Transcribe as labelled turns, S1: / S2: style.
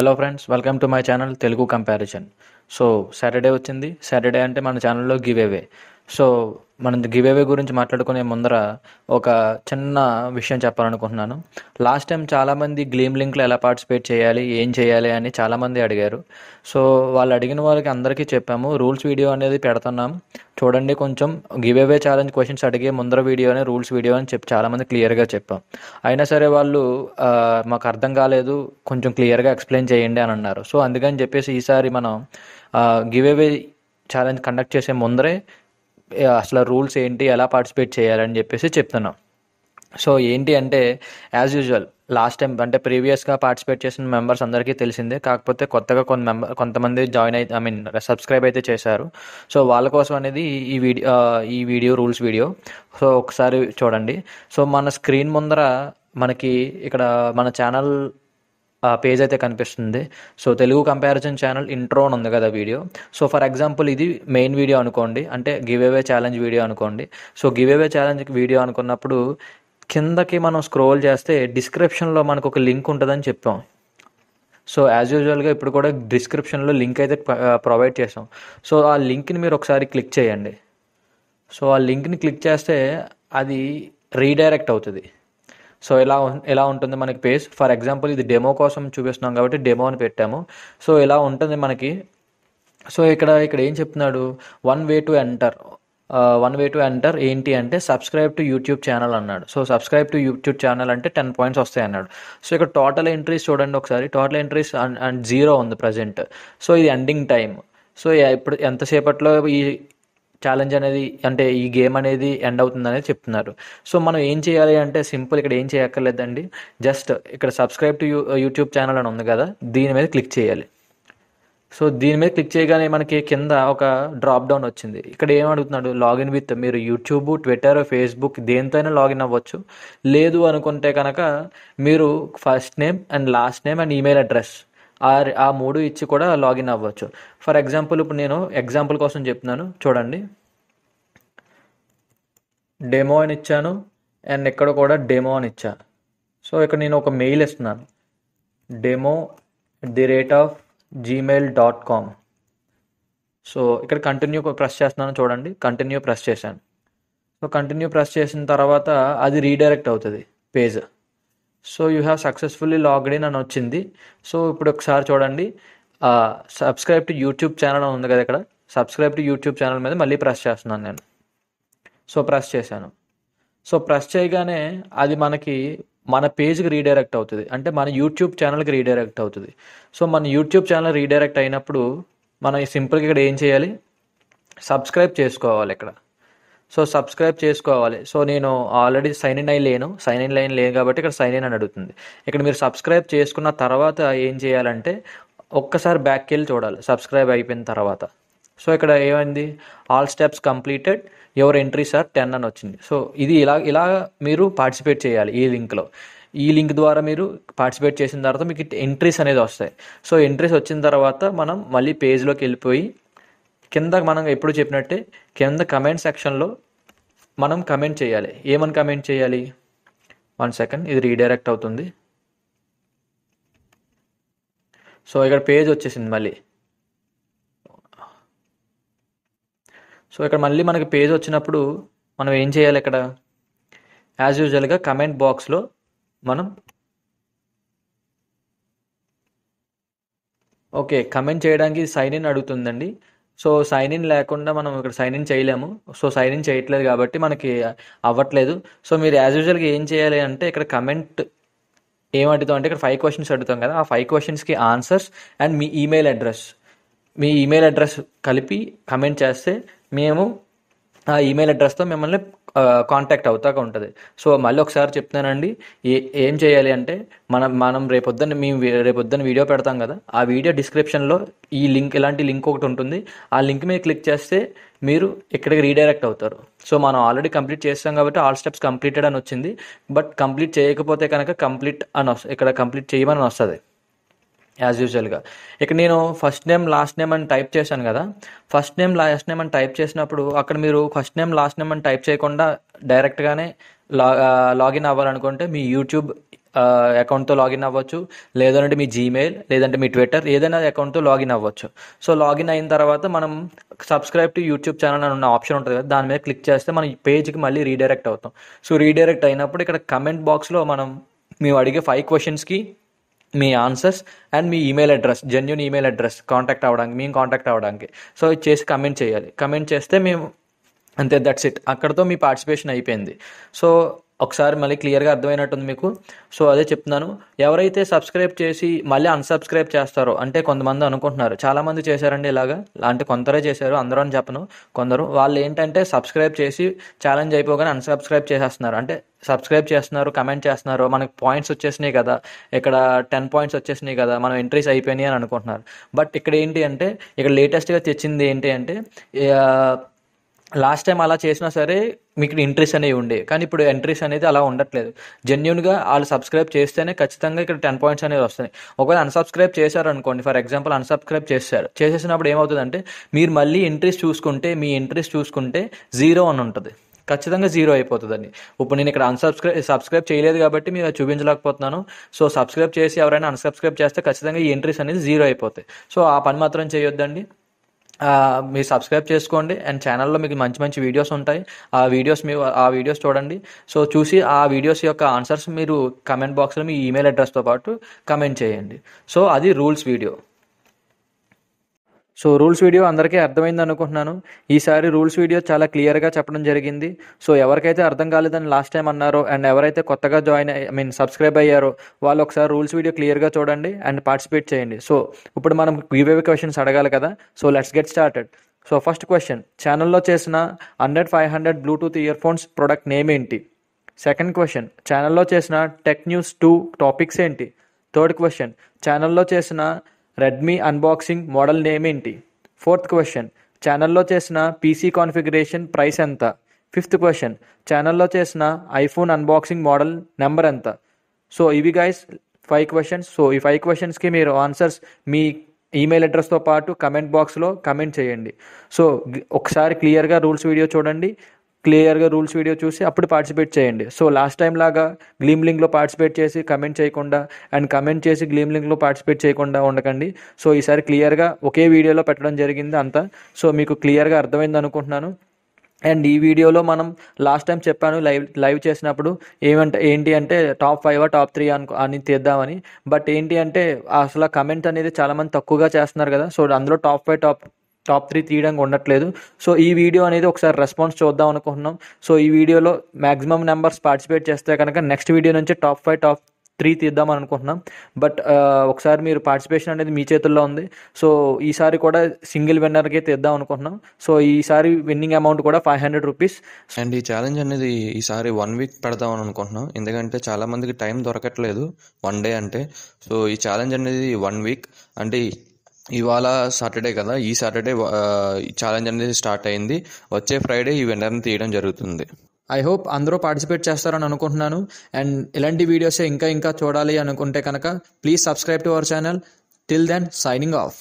S1: hello friends welcome to my channel Telugu comparison so Saturday వచ్చింది Saturday అంటే మన ఛానల్లో గివ్ అవే సో మనం గివ్ అవే గురించి మాట్లాడుకునే ముందర ఒక చిన్న విషయం చెప్పాలనుకుంటున్నాను లాస్ట్ టైం చాలామంది గ్లీమ్ లింక్లో ఎలా పార్టిసిపేట్ చేయాలి ఏం చేయాలి అని చాలామంది అడిగారు సో వాళ్ళు అడిగిన వాళ్ళకి అందరికీ చెప్పాము రూల్స్ వీడియో అనేది పెడుతున్నాం చూడండి కొంచెం గివ్ అవే ఛాలెంజ్ క్వశ్చన్స్ అడిగే ముందర వీడియో అని రూల్స్ వీడియో అని చెప్పి చాలామంది క్లియర్గా చెప్పాం అయినా సరే వాళ్ళు మాకు అర్థం కాలేదు కొంచెం క్లియర్గా ఎక్స్ప్లెయిన్ చేయండి అని అన్నారు సో అందుకని చెప్పేసి ఈసారి మనం గివ్ అవే ఛాలెంజ్ కండక్ట్ చేసే ముందరే అసలు రూల్స్ ఏంటి ఎలా పార్టిసిపేట్ చేయాలని చెప్పేసి చెప్తున్నాం సో ఏంటి అంటే యాజ్ యూజువల్ లాస్ట్ టైం అంటే ప్రీవియస్గా పార్టిసిపేట్ చేసిన మెంబర్స్ అందరికీ తెలిసిందే కాకపోతే కొత్తగా కొంత మెంబర్ కొంతమంది జాయిన్ అయితే ఐ మీన్ సబ్స్క్రైబ్ అయితే చేశారు సో వాళ్ళ కోసం అనేది ఈ వీడియో ఈ వీడియో రూల్స్ వీడియో సో ఒకసారి చూడండి సో మన స్క్రీన్ ముందర మనకి ఇక్కడ మన ఛానల్ ఆ పేజ్ అయితే కనిపిస్తుంది so Telugu comparison channel intro అని ఉంది కదా వీడియో సో ఫర్ ఎగ్జాంపుల్ ఇది మెయిన్ వీడియో అనుకోండి అంటే గివ్ అవే ఛాలెంజ్ వీడియో అనుకోండి so give away challenge video అనుకున్నప్పుడు కిందకి మనం స్క్రోల్ చేస్తే డిస్క్రిప్షన్లో మనకు ఒక లింక్ ఉంటుందని చెప్పాం సో యాజ్ యూజువల్గా ఇప్పుడు కూడా డిస్క్రిప్షన్లో లింక్ అయితే ప్రొవైడ్ చేసాం సో ఆ లింక్ని మీరు ఒకసారి క్లిక్ చేయండి సో ఆ లింక్ని క్లిక్ చేస్తే అది రీడైరెక్ట్ అవుతుంది సో ఎలా ఎలా ఉంటుంది మనకి పేజ్ ఫర్ ఎగ్జాంపుల్ ఇది డెమో కోసం చూపిస్తున్నాం కాబట్టి డెమో అని పెట్టాము సో ఇలా ఉంటుంది మనకి సో ఇక్కడ ఇక్కడ ఏం చెప్తున్నాడు one way to enter one way to enter ఏంటి అంటే సబ్స్క్రైబ్ టు యూట్యూబ్ ఛానల్ అన్నాడు so subscribe to YouTube channel అంటే టెన్ పాయింట్స్ వస్తాయి అన్నాడు సో ఇక్కడ టోటల్ ఎంట్రీస్ చూడండి ఒకసారి టోటల్ ఎంట్రీస్ అండ్ జీరో ఉంది ప్రజెంట్ సో ఇది ఎండింగ్ టైం సో ఇప్పుడు ఎంతసేపట్లో ఈ ఛాలెంజ్ అనేది అంటే ఈ గేమ్ అనేది ఎండ్ అవుతుంది అనేది చెప్తున్నారు సో మనం ఏం చేయాలి అంటే సింపుల్ ఇక్కడ ఏం చేయక్కర్లేదండి జస్ట్ ఇక్కడ సబ్స్క్రైబ్ టు యూట్యూబ్ ఛానల్ అని ఉంది కదా దీని మీద క్లిక్ చేయాలి సో దీని మీద క్లిక్ చేయగానే మనకి కింద ఒక డ్రాప్ డౌన్ వచ్చింది ఇక్కడ ఏం అడుగుతున్నాడు లాగిన్ విత్ మీరు యూట్యూబ్ ట్విట్టర్ ఫేస్బుక్ దేనితోనే లాగిన్ అవ్వచ్చు లేదు అనుకుంటే కనుక మీరు first name and last name and email address ఆ ఆ మూడు ఇచ్చి కూడా లాగిన్ అవ్వచ్చు ఫర్ ఎగ్జాంపుల్ ఇప్పుడు నేను ఎగ్జాంపుల్ కోసం చెప్తున్నాను చూడండి డెమో అని ఇచ్చాను అండ్ ఇక్కడ కూడా డెమో అని ఇచ్చా సో ఇక్కడ నేను ఒక మెయిల్ ఇస్తున్నాను demo the rate of Gmail dot com so ఇక్కడ కంటిన్యూ ప్రెస్ చేస్తున్నాను చూడండి కంటిన్యూ ప్రెస్ చేశాను సో కంటిన్యూ ప్రెస్ చేసిన తర్వాత అది రీడైరెక్ట్ అవుతుంది page so you have successfully logged in అని వచ్చింది సో ఇప్పుడు ఒకసారి చూడండి సబ్స్క్రైబ్ టు యూట్యూబ్ ఛానల్ ఉంది కదా ఇక్కడ సబ్స్క్రైబ్ టు యూట్యూబ్ ఛానల్ మీద మళ్ళీ ప్రెస్ చేస్తున్నాను నేను సో ప్రెస్ చేశాను సో ప్రెస్ చేయగానే అది మనకి మన పేజ్కి రీడైరెక్ట్ అవుతుంది అంటే మన యూట్యూబ్ ఛానల్కి రీడైరెక్ట్ అవుతుంది సో మన యూట్యూబ్ ఛానల్ రీడైరెక్ట్ అయినప్పుడు మనం సింపుల్గా ఇక్కడ ఏం చేయాలి సబ్స్క్రైబ్ చేసుకోవాలి ఇక్కడ సో సబ్స్క్రైబ్ చేసుకోవాలి సో నేను ఆల్రెడీ సైన్ ఇన్ అయి లేను సైన్ ఇన్ లైన్ లేను కాబట్టి ఇక్కడ సైన్ ఇన్ అని అడుగుతుంది ఇక్కడ మీరు సబ్స్క్రైబ్ చేసుకున్న తర్వాత ఏం చేయాలంటే ఒక్కసారి బ్యాక్కి వెళ్ళి చూడాలి సబ్స్క్రైబ్ అయిపోయిన తర్వాత సో ఇక్కడ ఏమైంది all steps completed your entries are ten అని వచ్చింది సో ఇది ఇలా ఇలా మీరు పార్టిసిపేట్ చేయాలి ఈ లింక్లో ఈ లింక్ ద్వారా మీరు పార్టిసిపేట్ చేసిన తర్వాత మీకు ఎంట్రీస్ అనేది వస్తాయి సో ఎంట్రీస్ వచ్చిన తర్వాత మనం మళ్ళీ పేజ్లోకి వెళ్ళిపోయి కింద మనం ఎప్పుడు చెప్పినట్టే కింద కమెంట్ సెక్షన్లో మనం కమెంట్ చేయాలి ఏమని కమెంట్ చేయాలి వన్ సెకండ్ ఇది రీడైరెక్ట్ అవుతుంది సో ఇక్కడ పేజ్ వచ్చేసింది మళ్ళీ సో ఇక్కడ మళ్ళీ మనకి పేజ్ వచ్చినప్పుడు మనం ఏం చేయాలి ఇక్కడ యాజ్ యూజువల్గా కమెంట్ బాక్స్లో మనం ఓకే కమెంట్ చేయడానికి సైన్ ఇన్ అడుగుతుందండి సో సైన్ ఇన్ లేకుండా మనం ఇక్కడ సైన్ ఇన్ చేయలేము సో సైన్ ఇన్ చేయట్లేదు కాబట్టి మనకి అవ్వట్లేదు సో మీరు యాజ్ యూజువల్గా ఏం చేయాలి అంటే ఇక్కడ కమెంట్ ఏం అడుగుతాం అంటే ఇక్కడ ఫైవ్ క్వశ్చన్స్ అడుగుతాం కదా ఆ ఫైవ్ క్వశ్చన్స్కి ఆన్సర్స్ అండ్ మీ ఈమెయిల్ అడ్రస్ మీ ఈమెయిల్ అడ్రస్ కలిపి కమెంట్ చేస్తే మేము ఆ ఈమెయిల్ అడ్రస్తో మిమ్మల్ని కాంటాక్ట్ అవుతాక ఉంటుంది సో మళ్ళీ ఒకసారి చెప్తున్నానండి ఏ ఏం చేయాలి అంటే మనం మనం రేపొద్దున మేము రేపొద్దున వీడియో పెడతాం కదా ఆ వీడియో డిస్క్రిప్షన్లో ఈ లింక్ ఇలాంటి లింక్ ఒకటి ఉంటుంది ఆ లింక్ మీద క్లిక్ చేస్తే మీరు ఇక్కడికి రీడైరెక్ట్ అవుతారు సో మనం ఆల్రెడీ కంప్లీట్ చేస్తాం కాబట్టి ఆల్ స్టెప్స్ కంప్లీటెడ్ అని వచ్చింది బట్ కంప్లీట్ చేయకపోతే కనుక కంప్లీట్ అని ఇక్కడ కంప్లీట్ చేయమని వస్తుంది యాజ్ యూజువల్గా ఇక నేను ఫస్ట్ నేమ్ లాస్ట్ నేమ్ అని టైప్ చేశాను కదా ఫస్ట్ నేమ్ లాస్ట్ నేమ్ అని టైప్ చేసినప్పుడు అక్కడ మీరు ఫస్ట్ నేమ్ లాస్ట్ నేమ్ అని టైప్ చేయకుండా డైరెక్ట్గానే లా లాగిన్ అవ్వాలనుకుంటే మీ యూట్యూబ్ అకౌంట్తో లాగిన్ అవ్వచ్చు లేదంటే మీ జీమెయిల్ లేదంటే మీ ట్విట్టర్ ఏదైనా అకౌంట్తో లాగిన్ అవ్వచ్చు సో లాగిన్ అయిన తర్వాత మనం సబ్స్క్రైబ్ టు యూట్యూబ్ ఛానల్ అని ఉన్న ఆప్షన్ ఉంటుంది కదా దాని మీద క్లిక్ చేస్తే మన పేజ్కి మళ్ళీ రీడైరెక్ట్ అవుతాం సో రీడైరెక్ట్ అయినప్పుడు ఇక్కడ కమెంట్ బాక్స్లో మనం మేము అడిగే ఫైవ్ క్వశ్చన్స్కి మీ ఆన్సర్స్ అండ్ మీ email address genuine email address contact అవ్వడానికి మేము కాంటాక్ట్ అవ్వడానికి సో ఇది చేసి కమెంట్ చేయాలి కమెంట్ చేస్తే మేము అంతే దట్స్ ఇట్ అక్కడతో మీ పార్టిసిపేషన్ అయిపోయింది సో ఒకసారి మళ్ళీ క్లియర్గా అర్థమైనట్టుంది మీకు సో అదే చెప్తున్నాను ఎవరైతే సబ్స్క్రైబ్ చేసి మళ్ళీ అన్సబ్స్క్రైబ్ చేస్తారో అంటే కొంతమంది అనుకుంటున్నారు చాలామంది చేశారండి ఇలాగా అంటే కొందరే చేశారు అందరూ అని చెప్పను కొందరు వాళ్ళు ఏంటంటే సబ్స్క్రైబ్ చేసి ఛాలెంజ్ అయిపోగానే అన్సబ్స్క్రైబ్ చేసేస్తున్నారు అంటే సబ్స్క్రైబ్ చేస్తున్నారు కమెంట్ చేస్తున్నారు మనకి పాయింట్స్ వచ్చేసినాయి కదా ఇక్కడ టెన్ పాయింట్స్ వచ్చేసినాయి కదా మనం ఎంట్రీస్ అయిపోయినాయి అని అనుకుంటున్నారు బట్ ఇక్కడ ఏంటి అంటే ఇక్కడ లేటెస్ట్గా తెచ్చింది ఏంటి అంటే లాస్ట్ టైం అలా చేసినా సరే మీకు ఎంట్రీస్ అనేవి ఉండే కానీ ఇప్పుడు ఎంట్రీస్ అనేది అలా ఉండట్లేదు జెన్యున్గా వాళ్ళు సబ్స్క్రైబ్ చేస్తేనే ఖచ్చితంగా ఇక్కడ టెన్ పాయింట్స్ అనేవి వస్తాయి ఒకవేళ అన్సబ్స్క్రైబ్ చేశారు అనుకోండి ఫర్ ఎగ్జాంపుల్ అన్సబ్స్క్రైబ్ చేశారు చేసేసినప్పుడు ఏమవుతుందంటే మీరు మళ్ళీ ఎంట్రీస్ చూసుకుంటే మీ ఎంట్రీస్ చూసుకుంటే జీరో అని ఉంటుంది ఖచ్చితంగా జీరో అయిపోతుందండి ఇప్పుడు నేను ఇక్కడ అన్సబ్స్క్రైబ్ సబ్స్క్రైబ్ చేయలేదు కాబట్టి మీరు చూపించలేకపోతున్నాను సో సబ్స్క్రైబ్ చేసి ఎవరైనా అన్సబ్స్క్రైబ్ చేస్తే ఖచ్చితంగా ఈ ఎంట్రీస్ అనేది జీరో అయిపోతాయి సో ఆ పని మాత్రం చేయొద్దండి మీరు సబ్స్క్రైబ్ చేసుకోండి అండ్ ఛానల్లో మీకు మంచి మంచి వీడియోస్ ఉంటాయి ఆ వీడియోస్ మీ ఆ వీడియోస్ చూడండి సో చూసి ఆ వీడియోస్ యొక్క ఆన్సర్స్ మీరు కమెంట్ బాక్స్లో మీ ఈమెయిల్ అడ్రస్తో పాటు కమెంట్ చేయండి సో అది rules video so rules video అందరికీ అర్థమైంది అనుకుంటున్నాను ఈసారి రూల్స్ వీడియో చాలా క్లియర్గా చెప్పడం జరిగింది సో ఎవరికైతే అర్థం కాలేదని లాస్ట్ టైం అన్నారో అండ్ ఎవరైతే కొత్తగా జాయిన్ ఐ మీన్ సబ్స్క్రైబ్ అయ్యారో వాళ్ళు ఒకసారి రూల్స్ వీడియో క్లియర్గా చూడండి అండ్ పార్టిసిపేట్ చేయండి సో ఇప్పుడు మనం గివేవే క్వశ్చన్స్ అడగాలి కదా so let's get started so first question ఛానల్లో చేసిన hundred five hundred bluetooth earphones product name ఏంటి సెకండ్ క్వశ్చన్ ఛానల్లో చేసిన టెక్ న్యూస్ టూ టాపిక్స్ ఏంటి థర్డ్ క్వశ్చన్ ఛానల్లో చేసిన రెడ్మీ అన్బాక్సింగ్ మోడల్ నేమ్ ఏంటి ఫోర్త్ క్వశ్చన్ ఛానల్లో చేసిన పీసీ కాన్ఫిగరేషన్ ప్రైస్ ఎంత ఫిఫ్త్ క్వశ్చన్ ఛానల్లో చేసిన ఐఫోన్ అన్బాక్సింగ్ మోడల్ నెంబర్ ఎంత సో ఇవి గైస్ ఫైవ్ క్వశ్చన్స్ సో ఈ ఫైవ్ క్వశ్చన్స్కి మీరు ఆన్సర్స్ మీ ఈమెయిల్ అడ్రస్తో పాటు కమెంట్ బాక్స్లో కమెంట్ చేయండి సో ఒకసారి క్లియర్గా రూల్స్ వీడియో చూడండి క్లియర్గా రూల్స్ వీడియో చూసి అప్పుడు పార్టిసిపేట్ చేయండి సో లాస్ట్ టైం లాగా గ్లీమ్ లింక్లో పార్టిసిపేట్ చేసి కమెంట్ చేయకుండా అండ్ కమెంట్ చేసి గ్లీమ్ లింక్లో పార్టిసిపేట్ చేయకుండా ఉండకండి సో ఈసారి క్లియర్గా ఒకే వీడియోలో పెట్టడం జరిగింది అంతా సో మీకు క్లియర్గా అర్థమైంది అనుకుంటున్నాను అండ్ ఈ వీడియోలో మనం లాస్ట్ టైం చెప్పాను లైవ్ లైవ్ చేసినప్పుడు ఏమంటే ఏంటి అంటే టాప్ ఫైవ్ టాప్ త్రీ అను అని తీద్దామని బట్ ఏంటి అంటే అసలు కమెంట్ అనేది చాలామంది తక్కువగా చేస్తున్నారు కదా సో అందులో top five top top three తీయడానికి ఉండట్లేదు సో ఈ వీడియో అనేది ఒకసారి రెస్పాన్స్ చూద్దాం అనుకుంటున్నాం సో ఈ వీడియోలో మ్యాక్సిమం నెంబర్స్ పార్టిసిపేట్ చేస్తే కనుక నెక్స్ట్ వీడియో నుంచి టాప్ ఫైవ్ టాప్ త్రీ తీద్దాం అనుకుంటున్నాం బట్ ఒకసారి మీరు పార్టిసిపేషన్ అనేది మీ చేతుల్లో ఉంది సో ఈసారి కూడా సింగిల్ విన్నర్కే తీద్దాం అనుకుంటున్నాం సో ఈసారి విన్నింగ్ అమౌంట్ కూడా ఫైవ్ హండ్రెడ్ రూపీస్ అండ్ ఈ ఛాలెంజ్ అనేది ఈసారి వన్ వీక్ పెడదాం అనుకుంటున్నాం ఎందుకంటే చాలామందికి టైం దొరకట్లేదు వన్ డే అంటే సో ఈ ఛాలెంజ్ అనేది వన్ వీక్ అంటే ఇవాళ సాటర్డే కదా ఈ సాటర్డే ఛాలెంజ్ అనేది స్టార్ట్ అయింది వచ్చే ఫ్రైడే ఈ విన్నర్ని తీయడం జరుగుతుంది ఐ హోప్ అందరూ పార్టిసిపేట్ చేస్తారని అనుకుంటున్నాను అండ్ ఇలాంటి వీడియోసే ఇంకా ఇంకా చూడాలి అనుకుంటే కనుక please subscribe to our channel till then signing of